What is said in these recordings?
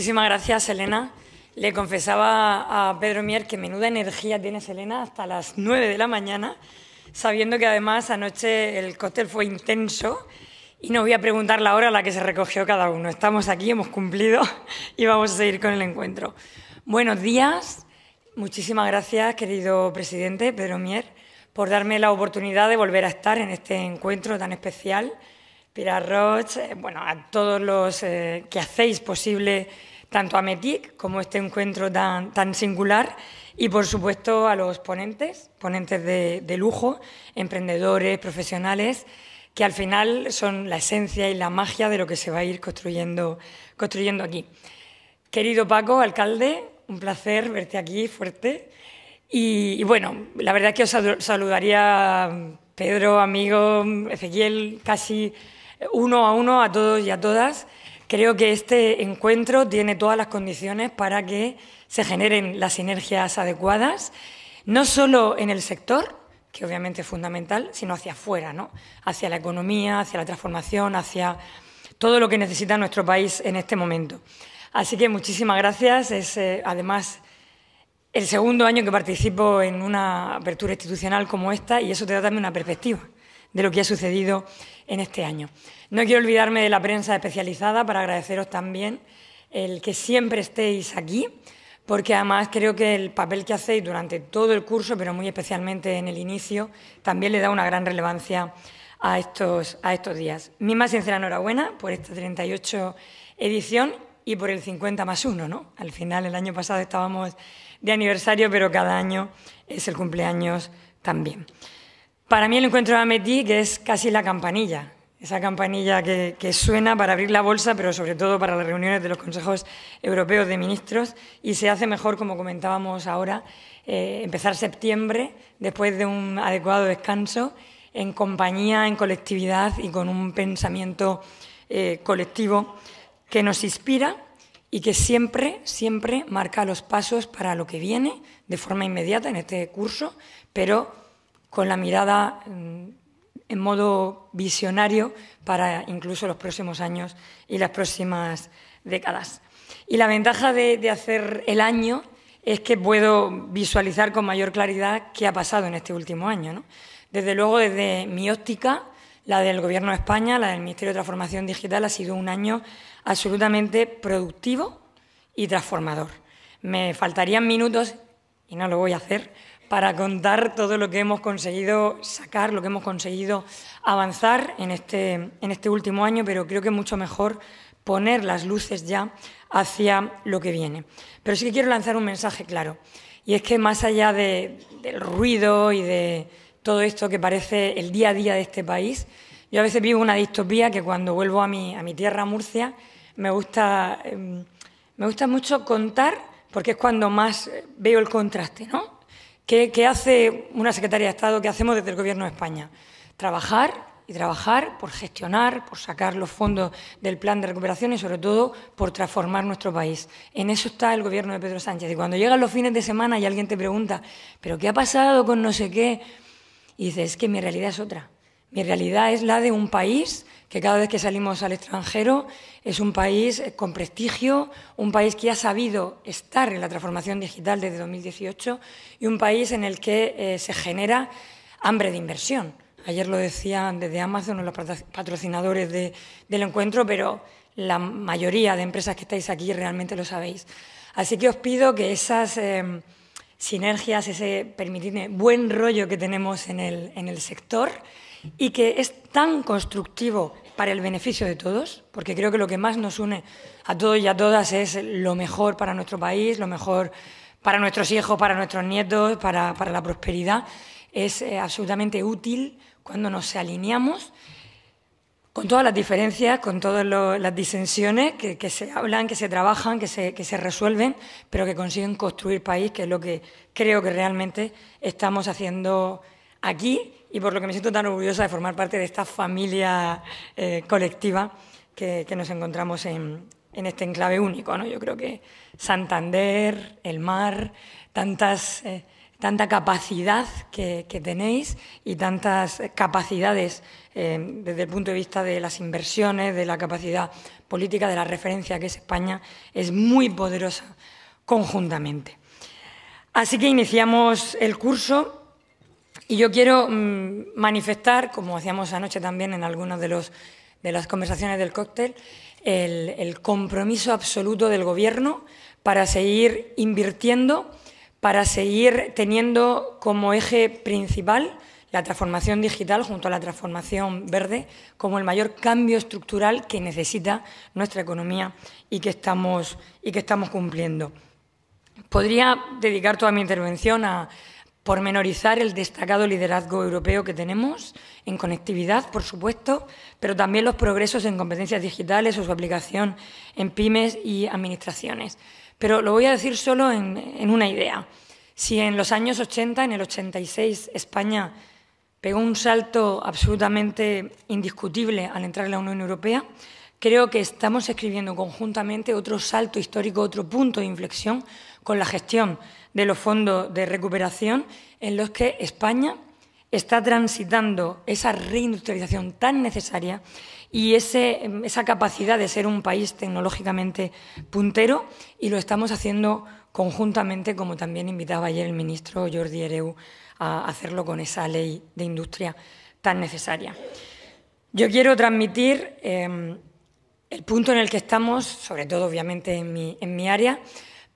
Muchísimas gracias, Elena. Le confesaba a Pedro Mier que menuda energía tiene Elena hasta las 9 de la mañana, sabiendo que además anoche el cóctel fue intenso y no voy a preguntar la hora a la que se recogió cada uno. Estamos aquí, hemos cumplido y vamos a seguir con el encuentro. Buenos días. Muchísimas gracias, querido presidente Pedro Mier, por darme la oportunidad de volver a estar en este encuentro tan especial. Pira roche eh, bueno, a todos los eh, que hacéis posible tanto a METIC como este encuentro tan, tan singular y, por supuesto, a los ponentes, ponentes de, lujo, emprendedores, profesionales, que al final son la esencia y la magia de lo que se va a ir construyendo, construyendo aquí. Querido Paco, alcalde, un placer verte aquí fuerte. Y, y, bueno, la verdad es que os saludaría, Pedro, amigo, Ezequiel, casi uno a uno a todos y a todas. Creo que este encuentro tiene todas las condiciones para que se generen las sinergias adecuadas, no solo en el sector, que obviamente es fundamental, sino hacia afuera, ¿no? hacia la economía, hacia la transformación, hacia todo lo que necesita nuestro país en este momento. Así que muchísimas gracias. Es eh, además el segundo año que participo en una apertura institucional como esta y eso te da también una perspectiva de lo que ha sucedido en este año. No quiero olvidarme de la prensa especializada para agradeceros también el que siempre estéis aquí, porque además creo que el papel que hacéis durante todo el curso, pero muy especialmente en el inicio, también le da una gran relevancia a estos, a estos días. Mi más sincera enhorabuena por esta 38 edición y por el 50 más 1, ¿no? Al final, el año pasado estábamos de aniversario, pero cada año es el cumpleaños también. Para mí el encuentro de Ametí, que es casi la campanilla, esa campanilla que, suena para abrir la bolsa, pero sobre todo para las reuniones de los consejos europeos de ministros, y se hace mejor, como comentábamos ahora, eh, empezar septiembre después de un adecuado descanso, en compañía, en colectividad y con un pensamiento eh, colectivo que nos inspira y que siempre, siempre marca los pasos para lo que viene de forma inmediata en este curso, pero con la mirada mm, en modo visionario para incluso los próximos años y las próximas décadas. Y la ventaja de, hacer el año es que puedo visualizar con mayor claridad qué ha pasado en este último año. ¿no? Desde luego, desde mi óptica, la del Gobierno de España, la del Ministerio de Transformación Digital, ha sido un año absolutamente productivo y transformador. Me faltarían minutos, y no lo voy a hacer, para contar todo lo que hemos conseguido sacar, lo que hemos conseguido avanzar este, en este, último año, pero creo que es mucho mejor poner las luces ya hacia lo que viene. Pero sí que quiero lanzar un mensaje claro, y es que más allá del ruido y de todo esto que parece el día a día de este país, yo a veces vivo una distopía que cuando vuelvo a mi, a tierra, Murcia, me gusta, em, me gusta mucho contar porque es cuando más eh, veo el contraste, ¿no? ¿Qué, hace una secretaria de Estado? ¿Qué hacemos desde el Gobierno de España? Trabajar y trabajar por gestionar, por sacar los fondos del plan de recuperación y, sobre todo, por transformar nuestro país. En eso está el Gobierno de Pedro Sánchez. Y cuando llegan los fines de semana y alguien te pregunta, ¿pero qué ha pasado con no sé qué? Y dices, es que mi realidad es otra. Mi realidad es la de un país que cada vez que salimos al extranjero es un país eh, con prestigio, un país que ha sabido estar en la transformación digital desde 2018 y un país en el que eh, se genera hambre de inversión. Ayer lo decían desde Amazon, los patrocinadores del encuentro, pero la mayoría de empresas que estáis aquí realmente lo sabéis. Así que os pido que esas em, sinergias, ese permitirme buen rollo que tenemos en el sector y que es tan constructivo para el beneficio de todos, porque creo que lo que más nos une a todos y a todas es lo mejor para nuestro país, lo mejor para nuestros hijos, para nuestros nietos, para, la prosperidad. Es eh, absolutamente útil cuando nos alineamos con todas las diferencias, con todas las disensiones que, se hablan, que se trabajan, que se, que se resuelven, pero que consiguen construir país, que es lo que creo que realmente estamos haciendo aquí y por lo que me siento tan orgullosa de formar parte de esta familia eh, colectiva que, nos encontramos en, este enclave único. Yo creo que Santander, el mar, eh, tanta capacidad que, tenéis y tantas capacidades eh, desde el punto de vista de las inversiones, de la capacidad política, de la referencia que es España, es muy poderosa conjuntamente. Así que iniciamos el curso y yo quiero mm, manifestar, como hacíamos anoche también en algunas de, de las conversaciones del cóctel, el, el compromiso absoluto del Gobierno para seguir invirtiendo, para seguir teniendo como eje principal la transformación digital junto a la transformación verde como el mayor cambio estructural que necesita nuestra economía y que estamos, y que estamos cumpliendo. Podría dedicar toda mi intervención a, ...por menorizar el destacado liderazgo europeo que tenemos en conectividad, por supuesto, pero también los progresos en competencias digitales o su aplicación en pymes y administraciones. Pero lo voy a decir solo en, en una idea. Si en los años 80, en el 86, España pegó un salto absolutamente indiscutible al entrar en la Unión Europea, creo que estamos escribiendo conjuntamente otro salto histórico, otro punto de inflexión con la gestión de los fondos de recuperación en los que España está transitando esa reindustrialización tan necesaria y esa capacidad de ser un país tecnológicamente puntero y lo estamos haciendo conjuntamente, como también invitaba ayer el ministro Jordi Ereu a hacerlo con esa ley de industria tan necesaria. Yo quiero transmitir eh, el punto en el que estamos, sobre todo obviamente en mi área,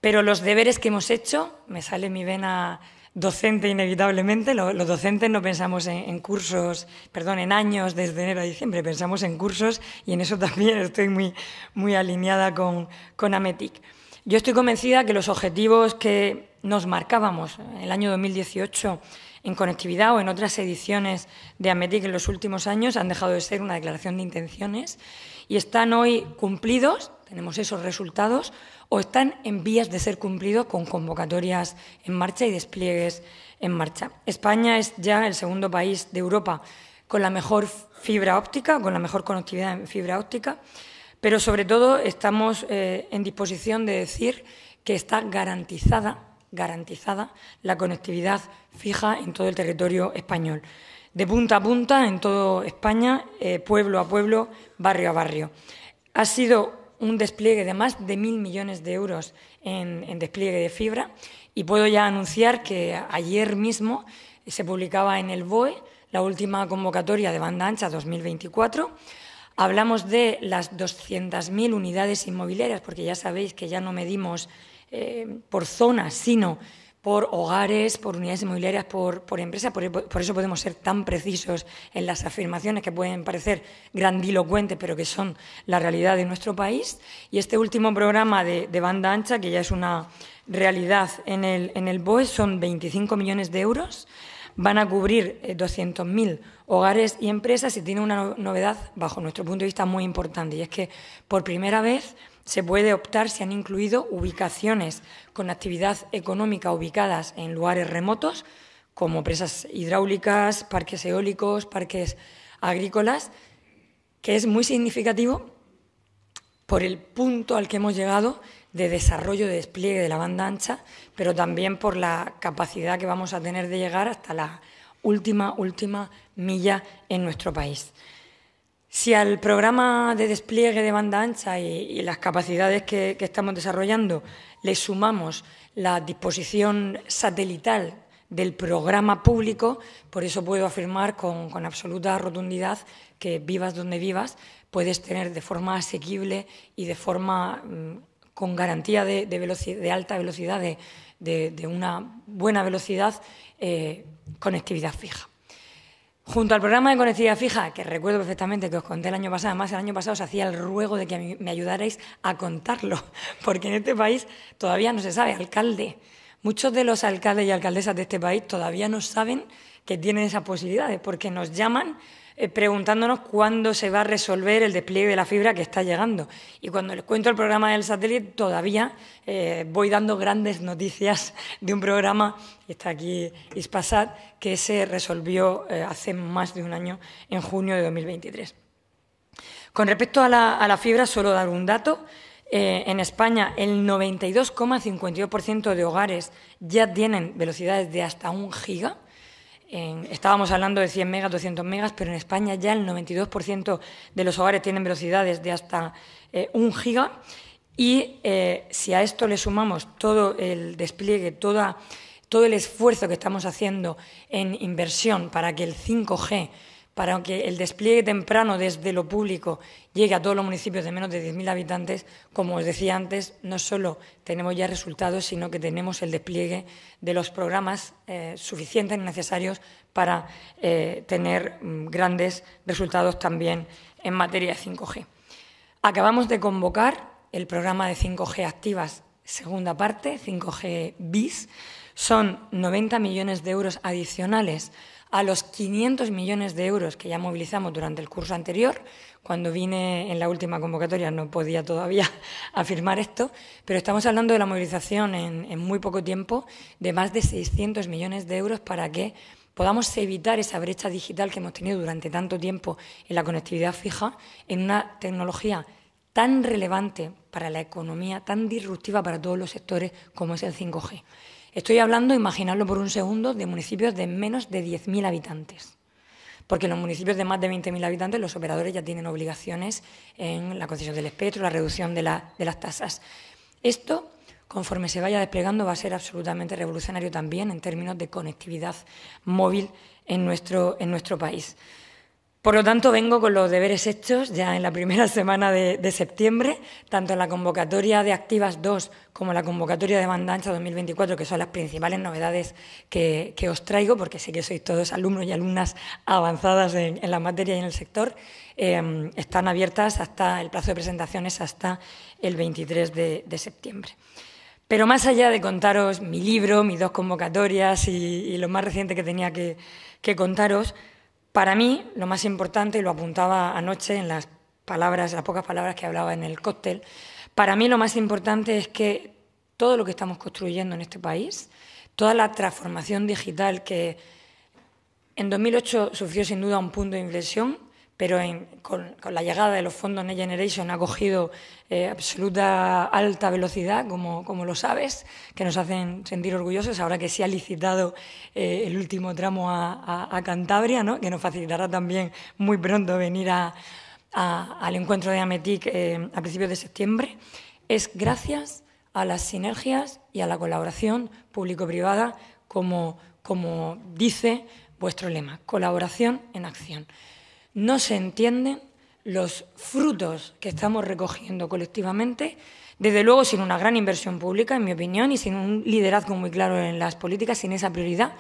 pero los deberes que hemos hecho, me sale mi vena docente inevitablemente, los, docentes no pensamos en, cursos, perdón, en años desde enero a diciembre, pensamos en cursos y en eso también estoy muy, muy alineada con, con Ametic. Yo estoy convencida que los objetivos que nos marcábamos en el año 2018 en conectividad o en otras ediciones de Ametic en los últimos años han dejado de ser una declaración de intenciones y están hoy cumplidos tenemos esos resultados o están en vías de ser cumplidos con convocatorias en marcha y despliegues en marcha. España es ya el segundo país de Europa con la mejor fibra óptica, con la mejor conectividad en fibra óptica, pero sobre todo estamos eh, en disposición de decir que está garantizada garantizada la conectividad fija en todo el territorio español, de punta a punta en toda España, eh, pueblo a pueblo, barrio a barrio. Ha sido un despliegue de más de mil millones de euros en, despliegue de fibra y puedo ya anunciar que ayer mismo se publicaba en el BOE la última convocatoria de banda ancha 2024. Hablamos de las 200.000 unidades inmobiliarias, porque ya sabéis que ya no medimos eh, por zonas, sino por hogares, por unidades inmobiliarias, por, empresas. Por, eso podemos ser tan precisos en las afirmaciones que pueden parecer grandilocuentes, pero que son la realidad de nuestro país. Y este último programa de, de banda ancha, que ya es una realidad en el, en el BOE, son 25 millones de euros. Van a cubrir 200.000 eh, hogares y empresas y tiene una novedad, bajo nuestro punto de vista, muy importante. Y es que por primera vez se puede optar si han incluido ubicaciones con actividad económica ubicadas en lugares remotos, como presas hidráulicas, parques eólicos, parques agrícolas, que es muy significativo por el punto al que hemos llegado de desarrollo, de despliegue de la banda ancha, pero también por la capacidad que vamos a tener de llegar hasta la última, última milla en nuestro país. Si al programa de despliegue de banda ancha y, las capacidades que, estamos desarrollando le sumamos la disposición satelital del programa público, por eso puedo afirmar con, absoluta rotundidad que vivas donde vivas puedes tener de forma asequible y de forma mm, con garantía de, alta velocidad, de, una buena velocidad, eh, conectividad fija. Junto al programa de Conectividad Fija, que recuerdo perfectamente que os conté el año pasado, además el año pasado os hacía el ruego de que me ayudarais a contarlo, porque en este país todavía no se sabe, alcalde. Muchos de los alcaldes y alcaldesas de este país todavía no saben que tienen esas posibilidades, porque nos llaman eh, preguntándonos cuándo se va a resolver el despliegue de la fibra que está llegando. Y cuando les cuento el programa del satélite, todavía eh, voy dando grandes noticias de un programa, que está aquí Ispasat, que se resolvió eh, hace más de un año, en junio de 2023. Con respecto a la, fibra, solo dar un dato. en España, el 92,52% de hogares ya tienen velocidades de hasta un giga estábamos hablando de 100 megas, 200 megas, pero en España ya el 92% de los hogares tienen velocidades de hasta eh, un giga. Y eh, si a esto le sumamos todo el despliegue, toda, todo el esfuerzo que estamos haciendo en inversión para que el 5G para que el despliegue temprano desde lo público llegue a todos los municipios de menos de 10.000 habitantes, como os decía antes, no solo tenemos ya resultados, sino que tenemos el despliegue de los programas eh, suficientes y necesarios para eh, tener mm, grandes resultados también en materia de 5G. Acabamos de convocar el programa de 5G activas, segunda parte, 5G BIS. Son 90 millones de euros adicionales a los 500 millones de euros que ya movilizamos durante el curso anterior. Cuando vine en la última convocatoria no podía todavía afirmar esto, pero estamos hablando de la movilización en, muy poco tiempo de más de 600 millones de euros para que podamos evitar esa brecha digital que hemos tenido durante tanto tiempo en la conectividad fija, en una tecnología tan relevante para la economía, tan disruptiva para todos los sectores como es el 5G. Estoy hablando, imaginarlo por un segundo, de municipios de menos de 10.000 habitantes. Porque en los municipios de más de 20.000 habitantes los operadores ya tienen obligaciones en la concesión del espectro, la reducción de, las tasas. Esto, conforme se vaya desplegando, va a ser absolutamente revolucionario también en términos de conectividad móvil en nuestro país. Por lo tanto, vengo con los deberes hechos ya en la primera semana de, septiembre, tanto en la convocatoria de Activas 2 como en la convocatoria de Banda 2024, que son las principales novedades que, os traigo, porque sé que sois todos alumnos y alumnas avanzadas en, la materia y en el sector. Em, están abiertas hasta el plazo de presentaciones hasta el 23 de, septiembre. Pero más allá de contaros mi libro, mis dos convocatorias y, lo más reciente que tenía que contaros, para mí, lo más importante, y lo apuntaba anoche en las palabras, las pocas palabras que hablaba en el cóctel, para mí lo más importante es que todo lo que estamos construyendo en este país, toda la transformación digital que en 2008 sufrió sin duda un punto de inflexión, pero con, la llegada de los fondos Next Generation ha cogido eh, absoluta alta velocidad, como, lo sabes, que nos hacen sentir orgullosos ahora que se ha licitado eh, el último tramo a, Cantabria, que nos facilitará también muy pronto venir al encuentro de Ametic eh, a principios de septiembre, es gracias a las sinergias y a la colaboración público-privada, como, como dice vuestro lema, colaboración en acción no se entienden los frutos que estamos recogiendo colectivamente, desde luego sin una gran inversión pública, en mi opinión, y sin un liderazgo muy claro en las políticas, sin esa prioridad,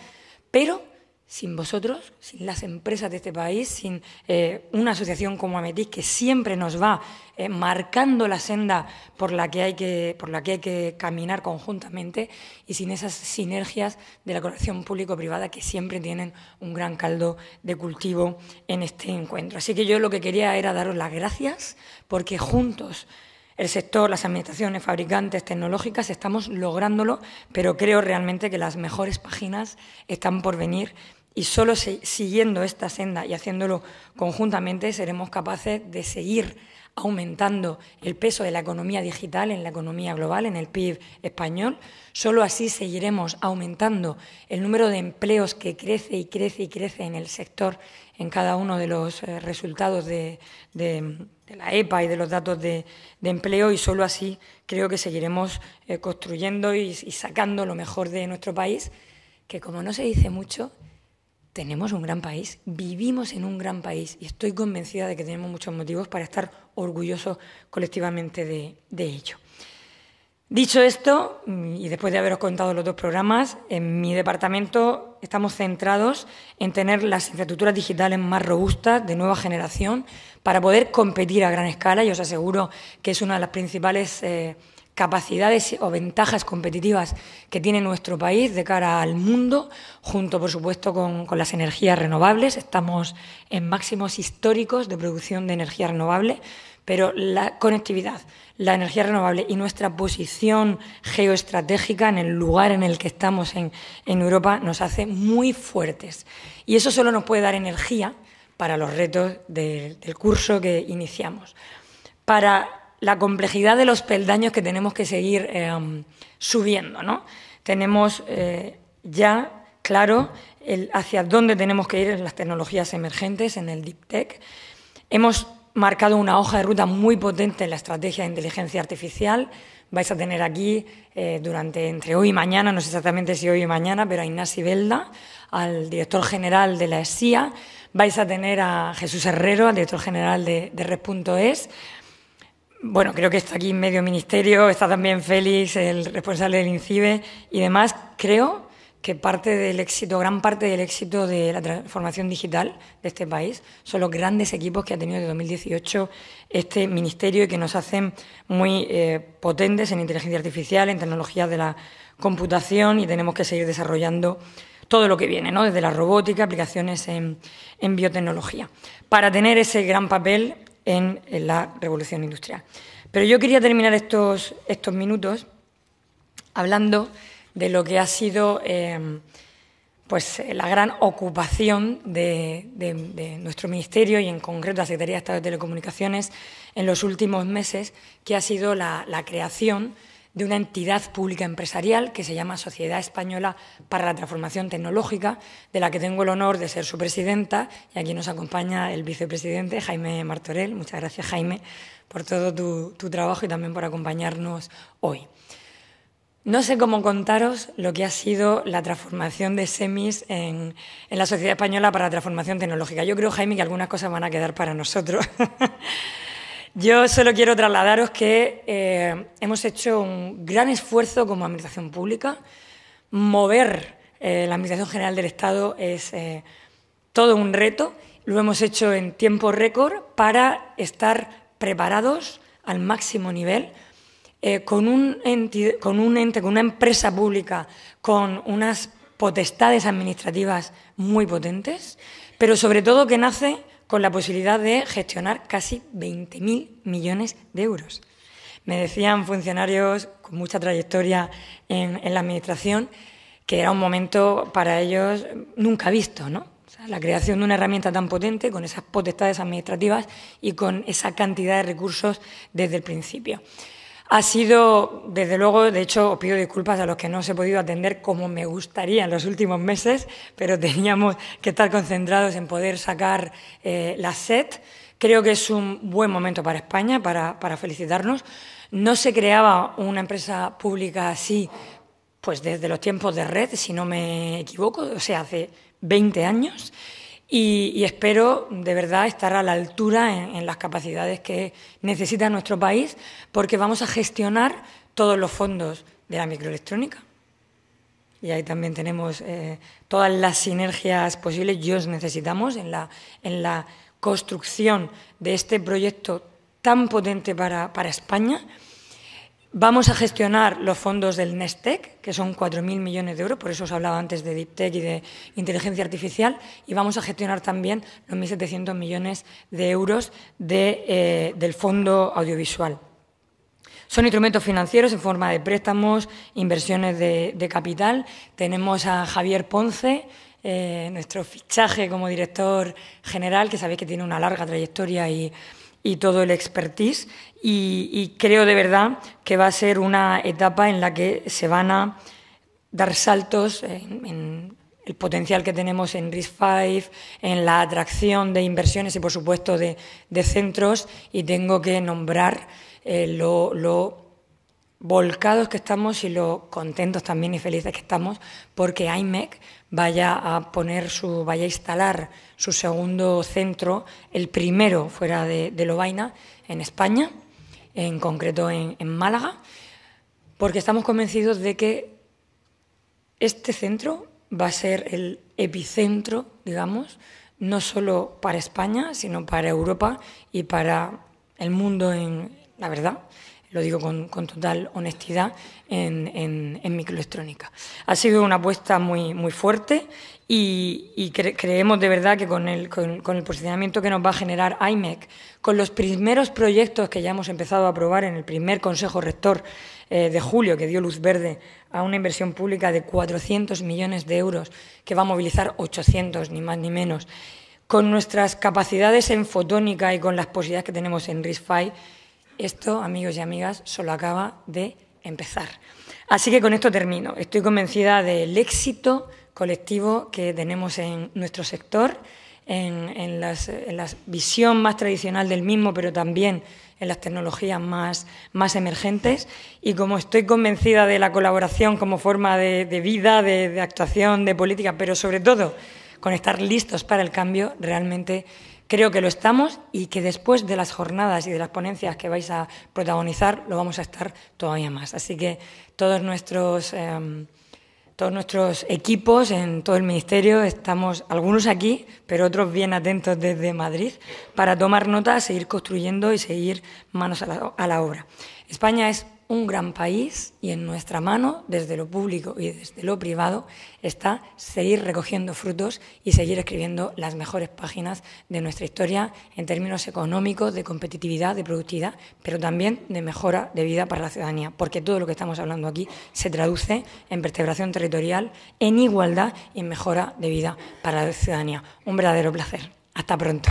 pero sin vosotros, sin las empresas de este país, sin eh, una asociación como Ametis que siempre nos va eh, marcando la senda por la, que hay que, por la que hay que caminar conjuntamente y sin esas sinergias de la colaboración público-privada que siempre tienen un gran caldo de cultivo en este encuentro. Así que yo lo que quería era daros las gracias porque juntos el sector, las administraciones, fabricantes, tecnológicas, estamos lográndolo, pero creo realmente que las mejores páginas están por venir y solo siguiendo esta senda y haciéndolo conjuntamente seremos capaces de seguir aumentando el peso de la economía digital en la economía global, en el PIB español. Solo así seguiremos aumentando el número de empleos que crece y crece y crece en el sector, en cada uno de los eh, resultados de, la EPA y de los datos de, empleo y solo así creo que seguiremos eh, construyendo y sacando lo mejor de nuestro país, que como no se dice mucho, tenemos un gran país, vivimos en un gran país y estoy convencida de que tenemos muchos motivos para estar orgullosos colectivamente de, ello. Dicho esto, mm, y después de haberos contado los dos programas, en mi departamento estamos centrados en tener las infraestructuras digitales más robustas de nueva generación para poder competir a gran escala y os aseguro que es una de las principales... Eh, capacidades o ventajas competitivas que tiene nuestro país de cara al mundo, junto, por supuesto, con, las energías renovables. Estamos en máximos históricos de producción de energía renovable, pero la conectividad, la energía renovable y nuestra posición geoestratégica en el lugar en el que estamos en, Europa nos hace muy fuertes. Y eso solo nos puede dar energía para los retos del curso que iniciamos. Para la complejidad de los peldaños que tenemos que seguir eh, subiendo, ¿no? Tenemos eh, ya claro hacia dónde tenemos que ir en las tecnologías emergentes, en el Deep Tech. Hemos marcado una hoja de ruta muy potente en la estrategia de inteligencia artificial. Vais a tener aquí eh, durante entre hoy y mañana, no sé exactamente si hoy y mañana, pero a Ignacio Belda, al director general de la ESIA. Vais a tener a Jesús Herrero, al director general de, de Red.es. Bueno, creo que está aquí en medio ministerio, está también Félix, el responsable del INCIBE y demás. Creo que parte del éxito, gran parte del éxito de la transformación digital de este país son los grandes equipos que ha tenido desde 2018 este ministerio y que nos hacen muy eh, potentes en inteligencia artificial, en tecnologías de la computación y tenemos que seguir desarrollando todo lo que viene, ¿no? desde la robótica, aplicaciones en biotecnología. Para tener ese gran papel en, la revolución industrial. Pero yo quería terminar estos, estos minutos hablando de lo que ha sido eh, pues, la gran ocupación de, nuestro ministerio y en concreto la Secretaría de Estado de Telecomunicaciones en los últimos meses, que ha sido la creación de una entidad pública empresarial que se llama Sociedad Española para la Transformación Tecnológica, de la que tengo el honor de ser su presidenta y aquí nos acompaña el vicepresidente Jaime Martorell. Muchas gracias, Jaime, por todo tu, trabajo y también por acompañarnos hoy. No sé cómo contaros lo que ha sido la transformación de semis en, en, la Sociedad Española para la Transformación Tecnológica. Yo creo, Jaime, que algunas cosas van a quedar para nosotros, Yo solo quiero trasladaros que eh, hemos hecho un gran esfuerzo como Administración Pública. Mover eh, la Administración General del Estado es eh, todo un reto. Lo hemos hecho en tiempo récord para estar preparados al máximo nivel con, con un ente, con una empresa pública, con unas potestades administrativas muy potentes, pero sobre todo que nace con la posibilidad de gestionar casi 20.000 millones de euros. Me decían funcionarios con mucha trayectoria en, la Administración que era un momento para ellos nunca visto, ¿no? la creación de una herramienta tan potente, con esas potestades administrativas y con esa cantidad de recursos desde el principio ha sido, desde luego, de hecho, os pido disculpas a los que no os he podido atender como me gustaría en los últimos meses, pero teníamos que estar concentrados en poder sacar eh, la SET. Creo que es un buen momento para España, para, felicitarnos. No se creaba una empresa pública así, pues desde los tiempos de red, si no me equivoco, o sea, hace 20 años y, espero de verdad estar a la altura en, las capacidades que necesita nuestro país porque vamos a gestionar todos los fondos de la microelectrónica y ahí también tenemos eh, todas las sinergias posibles. Y necesitamos en la, en la construcción de este proyecto tan potente para España Vamos a gestionar los fondos del Nestec, que son 4.000 millones de euros, por eso os hablado antes de Deep Tech y de inteligencia artificial, y vamos a gestionar también los 1.700 millones de euros eh, del fondo audiovisual. Son instrumentos financieros en forma de préstamos, inversiones de, capital. Tenemos a Javier Ponce, eh, nuestro fichaje como director general, que sabéis que tiene una larga trayectoria y y todo el expertise y, creo de verdad que va a ser una etapa en la que se van a dar saltos en, el potencial que tenemos en RISC-V, en la atracción de inversiones y, por supuesto, de, centros. Y tengo que nombrar eh, lo, lo volcados que estamos y lo contentos también y felices que estamos porque IMEC vaya a poner su, vaya a instalar su segundo centro, el primero fuera de, de Lobaina, en España, en concreto en, en Málaga, porque estamos convencidos de que este centro va a ser el epicentro, digamos, no solo para España, sino para Europa y para el mundo en la verdad lo digo con, total honestidad, en, microelectrónica. Ha sido una apuesta muy, muy fuerte y, creemos de verdad que con el, posicionamiento que nos va a generar IMEC, con los primeros proyectos que ya hemos empezado a aprobar en el primer Consejo Rector eh, de julio, que dio luz verde a una inversión pública de 400 millones de euros, que va a movilizar 800, ni más ni menos, con nuestras capacidades en fotónica y con las posibilidades que tenemos en RISFI, esto, amigos y amigas, solo acaba de empezar. Así que con esto termino. Estoy convencida del éxito colectivo que tenemos en nuestro sector, en, la visión más tradicional del mismo, pero también en las tecnologías más, emergentes. Y como estoy convencida de la colaboración como forma de, vida, de actuación, de política, pero sobre todo con estar listos para el cambio, realmente creo que lo estamos y que después de las jornadas y de las ponencias que vais a protagonizar lo vamos a estar todavía más. Así que todos nuestros, em, todos nuestros equipos en todo el Ministerio estamos, algunos aquí, pero otros bien atentos desde Madrid, para tomar nota, seguir construyendo y seguir manos a la, a la obra. España es un gran país y en nuestra mano, desde lo público y desde lo privado, está seguir recogiendo frutos y seguir escribiendo las mejores páginas de nuestra historia en términos económicos, de competitividad, de productividad, pero también de mejora de vida para la ciudadanía, porque todo lo que estamos hablando aquí se traduce en vertebración territorial, en igualdad y en mejora de vida para la ciudadanía. Un verdadero placer. Hasta pronto.